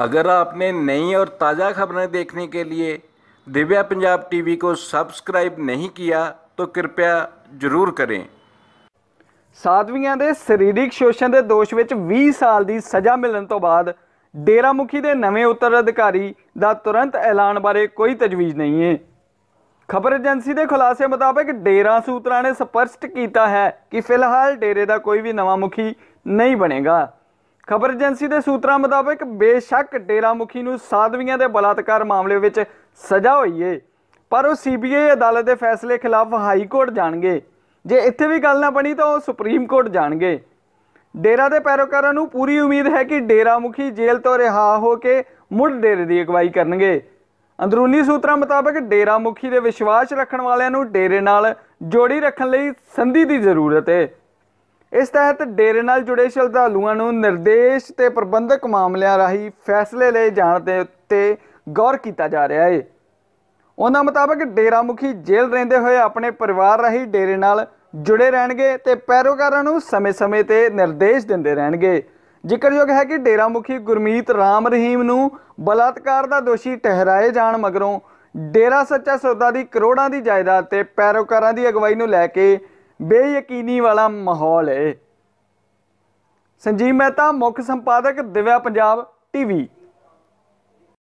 अगर आपने नई और ताज़ा खबरें देखने के लिए दिव्या पंजाब टीवी को सब्सक्राइब नहीं किया तो कृपया जरूर करें ਸਾਧਵੀਆਂ ਦੇ ਸਰੀਰਕ ਸ਼ੋਸ਼ਣ ਦੇ ਦੋਸ਼ ਵਿੱਚ 20 ਸਾਲ ਦੀ ਸਜ਼ਾ ਮਿਲਣ ਤੋਂ ਬਾਅਦ ਡੇਰਾ ਮੁਖੀ ਦੇ ਨਵੇਂ ਉੱਤਰ ਅਧਿਕਾਰੀ ਦਾ ਤੁਰੰਤ ਐਲਾਨ ਬਾਰੇ ਕੋਈ ਤਜਵੀਜ਼ ਨਹੀਂ ਹੈ ਖਬਰ ਏਜੰਸੀ ਦੇ ਖੁਲਾਸੇ ਮੁਤਾਬਕ ਡੇਰਾ ਸੂਤਰਾਂ ਨੇ ਸਪਸ਼ਟ ਕੀਤਾ ਹੈ ਕਿ ਫਿਲਹਾਲ ਡੇਰੇ ਦਾ ਕੋਈ ਵੀ ਨਵਾਂ ਮੁਖੀ ਨਹੀਂ ਬਣੇਗਾ ਖਬਰ ਏਜੰਸੀ ਦੇ ਸੂਤਰਾਂ ਮੁਤਾਬਕ ਬੇਸ਼ੱਕ ਡੇਰਾ ਮੁਖੀ ਨੂੰ ਸਾਧਵੀਆਂ ਦੇ ਬਲਾਤਕਾਰ ਮਾਮਲੇ ਵਿੱਚ ਸਜ਼ਾ ਹੋਈ ਏ ਪਰ ਉਹ ਸੀਬੀਆਈ ਅਦਾਲਤ ਦੇ ਫੈਸਲੇ ਖਿਲਾਫ ਹਾਈ ਕੋਰਟ ਜਾਣਗੇ ਜੇ ਇੱਥੇ ਵੀ ਗੱਲ ਨਾ ਬਣੀ ਤਾਂ ਉਹ ਸੁਪਰੀਮ ਕੋਰਟ ਜਾਣਗੇ ਡੇਰਾ ਦੇ ਪੈਰੋਕਾਰਾਂ ਨੂੰ ਪੂਰੀ ਉਮੀਦ ਹੈ ਕਿ ਡੇਰਾ ਮੁਖੀ ਜੇਲ੍ਹ ਤੋਂ ਰਿਹਾ ਹੋ ਕੇ ਮੁੜ ਡੇਰੇ ਦੀ ਅਗਵਾਈ ਕਰਨਗੇ ਅੰਦਰੂਨੀ ਸੂਤਰਾਂ ਮੁਤਾਬਕ ਡੇਰਾ ਮੁਖੀ ਦੇ ਵਿਸ਼ਵਾਸ ਰੱਖਣ ਵਾਲਿਆਂ ਨੂੰ ਡੇਰੇ ਨਾਲ ਜੋੜੀ ਰੱਖਣ ਲਈ ਸੰਧੀ ਦੀ ਜ਼ਰੂਰਤ ਹੈ ਇਸ ਤਹਿਤ ਡੇਰੇ ਨਾਲ ਜੁੜੇ ਸ਼ਰਧਾਲੂਆਂ ਨੂੰ ਨਿਰਦੇਸ਼ ਤੇ ਪ੍ਰਬੰਧਕ ਮਾਮਲਿਆਂ ਰਾਹੀਂ ਫੈਸਲੇ ਲਏ ਜਾਣ ਦੇ ਉੱਤੇ ਗੌਰ ਕੀਤਾ ਜਾ ਰਿਹਾ ਹੈ ਉਹਨਾਂ ਮੁਤਾਬਕ ਡੇਰਾ ਮੁਖੀ ਜੇਲ੍ਹ ਰਹਿੰਦੇ ਹੋਏ ਆਪਣੇ ਪਰਿਵਾਰ ਰਾਹੀਂ ਡੇਰੇ ਨਾਲ ਜੁੜੇ ਰਹਿਣਗੇ ਤੇ ਪੈਰੋਕਾਰਾਂ ਨੂੰ ਸਮੇਂ-ਸਮੇਂ ਤੇ ਨਿਰਦੇਸ਼ ਦਿੰਦੇ ਰਹਿਣਗੇ ਜ਼ਿਕਰਯੋਗ ਹੈ ਕਿ ਡੇਰਾ ਮੁਖੀ ਗੁਰਮੀਤ ਰਾਮ ਰਹੀਮ ਨੂੰ ਬਲਾਤਕਾਰ ਦਾ ਦੋਸ਼ੀ ਠਹਿਰਾਏ ਜਾਣ ਮਗਰੋਂ ਡੇਰਾ ਸੱਚਾ ਸੌਦਾ ਦੀ ਕਰੋੜਾਂ ਦੀ ਜਾਇਦਾਦ ਤੇ ਪੈਰੋਕਾਰਾਂ ਦੀ ਅਗਵਾਈ ਨੂੰ ਲੈ ਕੇ ਬੇਯਕੀਨੀ ਵਾਲਾ ਮਾਹੌਲ ਹੈ ਸੰਜੀਵ ਮਹਿਤਾ ਮੁੱਖ ਸੰਪਾਦਕ ਦਿਵਿਆ ਪੰਜਾਬ ਟੀਵੀ